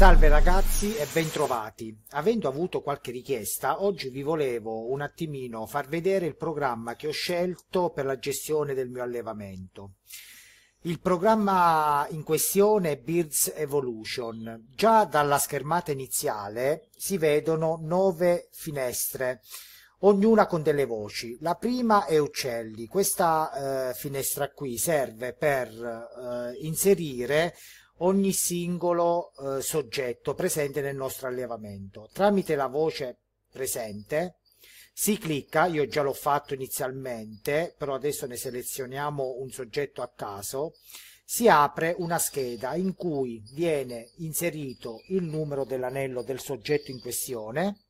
Salve ragazzi e bentrovati. Avendo avuto qualche richiesta, oggi vi volevo un attimino far vedere il programma che ho scelto per la gestione del mio allevamento. Il programma in questione è Birds Evolution. Già dalla schermata iniziale si vedono nove finestre, ognuna con delle voci. La prima è uccelli. Questa eh, finestra qui serve per eh, inserire ogni singolo eh, soggetto presente nel nostro allevamento. Tramite la voce presente si clicca, io già l'ho fatto inizialmente, però adesso ne selezioniamo un soggetto a caso, si apre una scheda in cui viene inserito il numero dell'anello del soggetto in questione,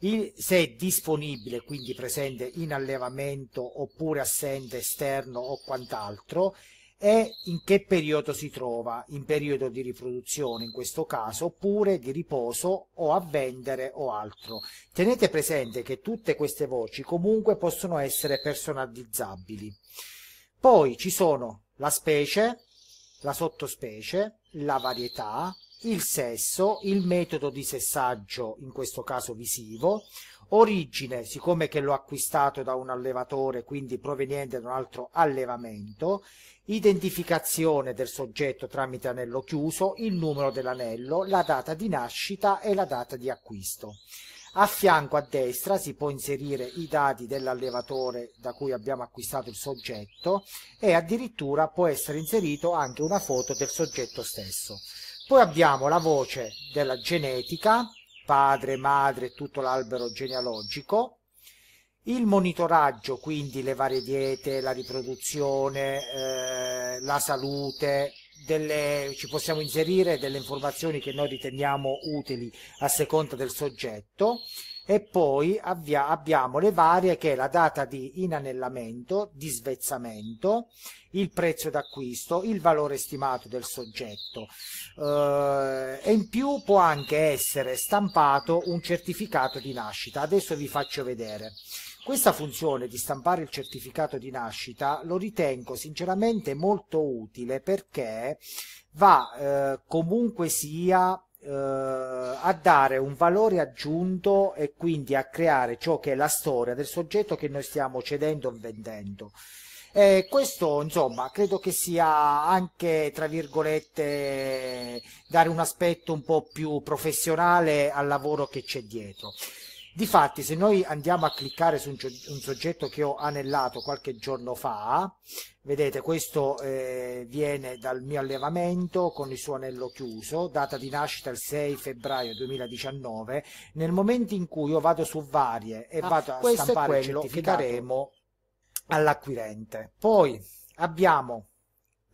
il, se è disponibile, quindi presente in allevamento oppure assente esterno o quant'altro, e in che periodo si trova, in periodo di riproduzione in questo caso, oppure di riposo o a vendere o altro. Tenete presente che tutte queste voci comunque possono essere personalizzabili. Poi ci sono la specie, la sottospecie, la varietà, il sesso, il metodo di sessaggio, in questo caso visivo, origine, siccome che l'ho acquistato da un allevatore, quindi proveniente da un altro allevamento, identificazione del soggetto tramite anello chiuso, il numero dell'anello, la data di nascita e la data di acquisto. A fianco a destra si può inserire i dati dell'allevatore da cui abbiamo acquistato il soggetto e addirittura può essere inserito anche una foto del soggetto stesso. Poi abbiamo la voce della genetica, padre, madre, tutto l'albero genealogico, il monitoraggio, quindi le varie diete, la riproduzione, eh, la salute, delle, ci possiamo inserire delle informazioni che noi riteniamo utili a seconda del soggetto e poi avvia, abbiamo le varie che è la data di inanellamento, di svezzamento, il prezzo d'acquisto, il valore stimato del soggetto eh, e in più può anche essere stampato un certificato di nascita. Adesso vi faccio vedere. Questa funzione di stampare il certificato di nascita lo ritengo sinceramente molto utile perché va eh, comunque sia eh, a dare un valore aggiunto e quindi a creare ciò che è la storia del soggetto che noi stiamo cedendo o vendendo. Eh, questo, insomma, credo che sia anche, tra virgolette, dare un aspetto un po' più professionale al lavoro che c'è dietro. Difatti, se noi andiamo a cliccare su un, soggetto che ho anellato qualche giorno fa, vedete questo eh, viene dal mio allevamento con il suo anello chiuso, data di nascita il 6 febbraio 2019, nel momento in cui io vado su varie e ah, vado a stampare il certificaremo all'acquirente. Poi abbiamo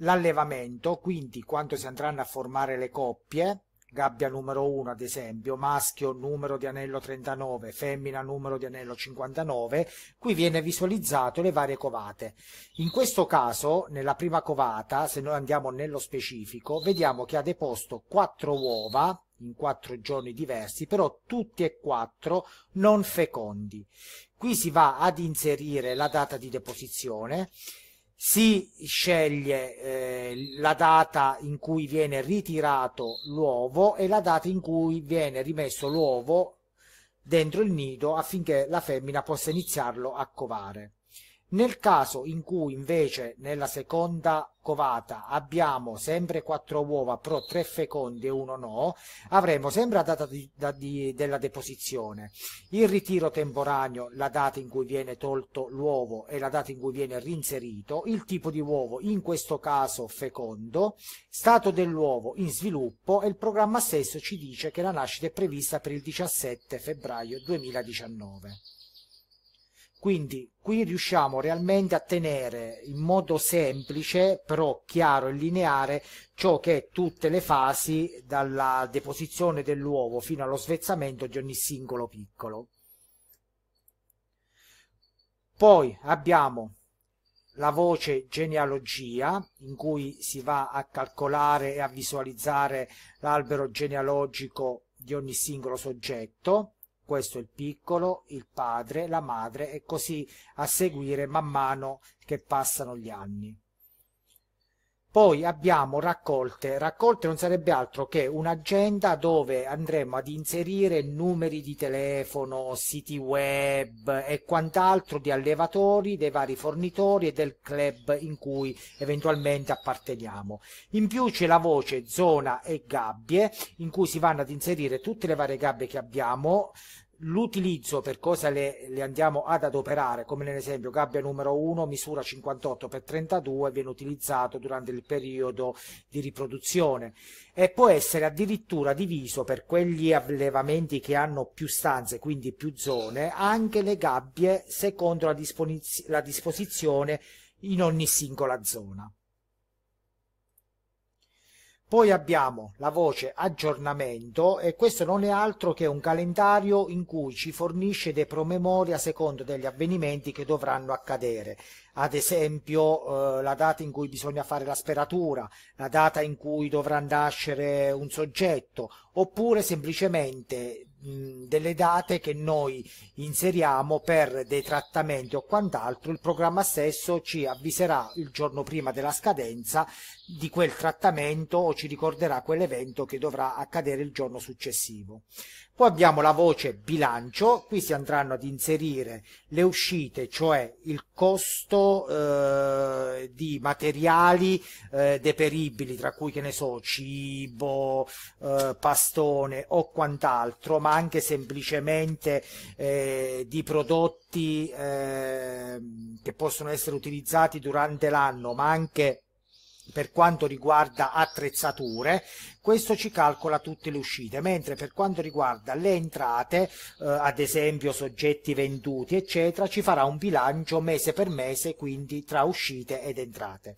l'allevamento, quindi quanto si andranno a formare le coppie, gabbia numero 1 ad esempio, maschio numero di anello 39, femmina numero di anello 59, qui viene visualizzato le varie covate. In questo caso, nella prima covata, se noi andiamo nello specifico, vediamo che ha deposto 4 uova in 4 giorni diversi, però tutti e 4 non fecondi. Qui si va ad inserire la data di deposizione si sceglie eh, la data in cui viene ritirato l'uovo e la data in cui viene rimesso l'uovo dentro il nido affinché la femmina possa iniziarlo a covare. Nel caso in cui invece nella seconda covata abbiamo sempre quattro uova pro tre fecondi e uno no, avremo sempre la data di, da, di, della deposizione, il ritiro temporaneo, la data in cui viene tolto l'uovo e la data in cui viene rinserito, il tipo di uovo, in questo caso fecondo, stato dell'uovo in sviluppo e il programma stesso ci dice che la nascita è prevista per il 17 febbraio 2019. Quindi qui riusciamo realmente a tenere in modo semplice, però chiaro e lineare, ciò che è tutte le fasi dalla deposizione dell'uovo fino allo svezzamento di ogni singolo piccolo. Poi abbiamo la voce genealogia in cui si va a calcolare e a visualizzare l'albero genealogico di ogni singolo soggetto questo il piccolo, il padre, la madre e così a seguire man mano che passano gli anni. Poi abbiamo raccolte, raccolte non sarebbe altro che un'agenda dove andremo ad inserire numeri di telefono, siti web e quant'altro di allevatori, dei vari fornitori e del club in cui eventualmente apparteniamo. In più c'è la voce zona e gabbie in cui si vanno ad inserire tutte le varie gabbie che abbiamo, l'utilizzo per cosa le, le, andiamo ad adoperare, come nell'esempio gabbia numero 1, misura 58 x 32, viene utilizzato durante il periodo di riproduzione e può essere addirittura diviso per quegli allevamenti che hanno più stanze, quindi più zone, anche le gabbie secondo la, la disposizione in ogni singola zona. Poi abbiamo la voce aggiornamento e questo non è altro che un calendario in cui ci fornisce dei promemoria secondo degli avvenimenti che dovranno accadere. Ad esempio eh, la data in cui bisogna fare la speratura, la data in cui dovrà nascere un soggetto, oppure semplicemente mh, delle date che noi inseriamo per dei trattamenti o quant'altro, il programma stesso ci avviserà il giorno prima della scadenza di quel trattamento o ci ricorderà quell'evento che dovrà accadere il giorno successivo. Poi abbiamo la voce bilancio, qui si andranno ad inserire le uscite, cioè il costo eh, di materiali eh, deperibili, tra cui che ne so, cibo, eh, pastone o quant'altro, ma anche semplicemente eh, di prodotti eh, che possono essere utilizzati durante l'anno, ma anche per quanto riguarda attrezzature, questo ci calcola tutte le uscite, mentre per quanto riguarda le entrate, eh, ad esempio soggetti venduti, eccetera, ci farà un bilancio mese per mese, quindi tra uscite ed entrate.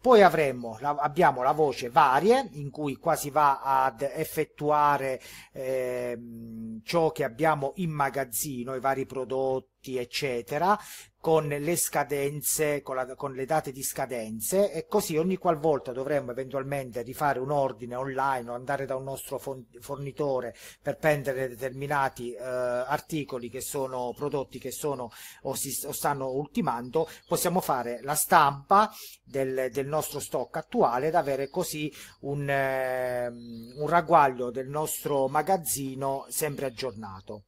Poi avremo, la, abbiamo la voce varie, in cui qua si va ad effettuare eh, ciò che abbiamo in magazzino, i vari prodotti, diritti, eccetera, con le scadenze, con, la, con, le date di scadenze e così ogni qualvolta dovremmo eventualmente rifare un ordine online o andare da un nostro fornitore per prendere determinati eh, articoli che sono prodotti che sono o, si, o, stanno ultimando, possiamo fare la stampa del, del nostro stock attuale ed avere così un, eh, un ragguaglio del nostro magazzino sempre aggiornato.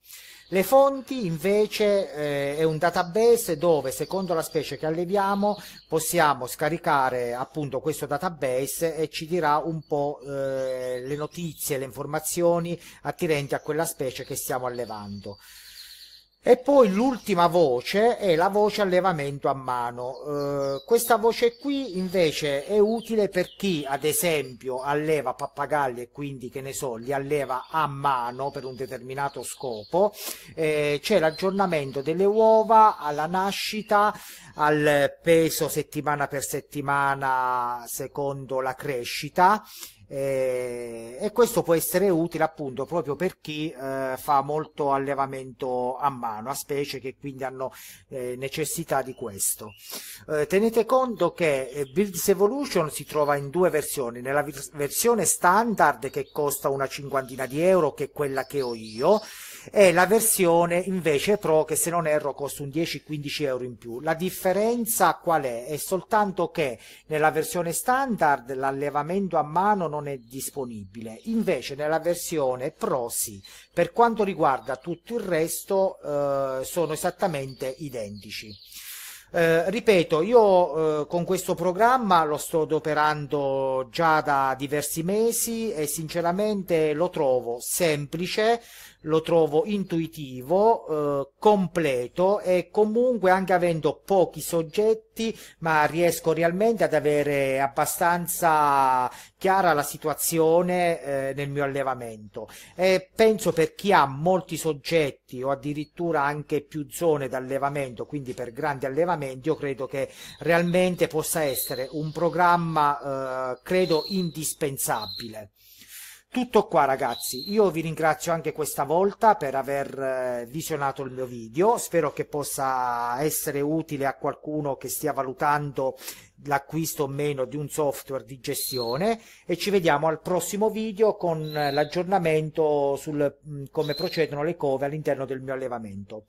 Le fonti invece eh, eh, è un database dove secondo la specie che alleviamo possiamo scaricare appunto questo database e ci dirà un po' eh, le notizie, le informazioni attinenti a quella specie che stiamo allevando. E poi l'ultima voce è la voce allevamento a mano. Eh, questa voce qui invece è utile per chi, ad esempio, alleva pappagalli e quindi, che ne so, li alleva a mano per un determinato scopo. Eh, c'è l'aggiornamento delle uova alla nascita, al peso settimana per settimana secondo la crescita e, eh, e, questo può essere utile appunto proprio per chi eh, fa molto allevamento a mano, a specie che quindi hanno eh, necessità di questo. Eh, tenete conto che eh, Builds Evolution si trova in due versioni, nella versione standard che costa una cinquantina di euro, che è quella che ho io, e la versione invece Pro che se non erro costa un 10-15 euro in più. La differenza qual è? È soltanto che nella versione standard l'allevamento a mano non è disponibile, invece nella versione Pro sì. Per quanto riguarda tutto il resto eh, sono esattamente identici. Eh, ripeto, io eh, con questo programma lo sto adoperando già da diversi mesi e sinceramente lo trovo semplice, lo trovo intuitivo, eh, completo e comunque anche avendo pochi soggetti, ma riesco realmente ad avere abbastanza chiara la situazione eh, nel mio allevamento. E penso per chi ha molti soggetti o addirittura anche più zone d'allevamento, quindi per grandi allevamenti, io credo che realmente possa essere un programma, eh, credo, indispensabile tutto qua ragazzi, io vi ringrazio anche questa volta per aver eh, visionato il mio video, spero che possa essere utile a qualcuno che stia valutando l'acquisto o meno di un software di gestione e ci vediamo al prossimo video con l'aggiornamento su mm, come procedono le cove all'interno del mio allevamento.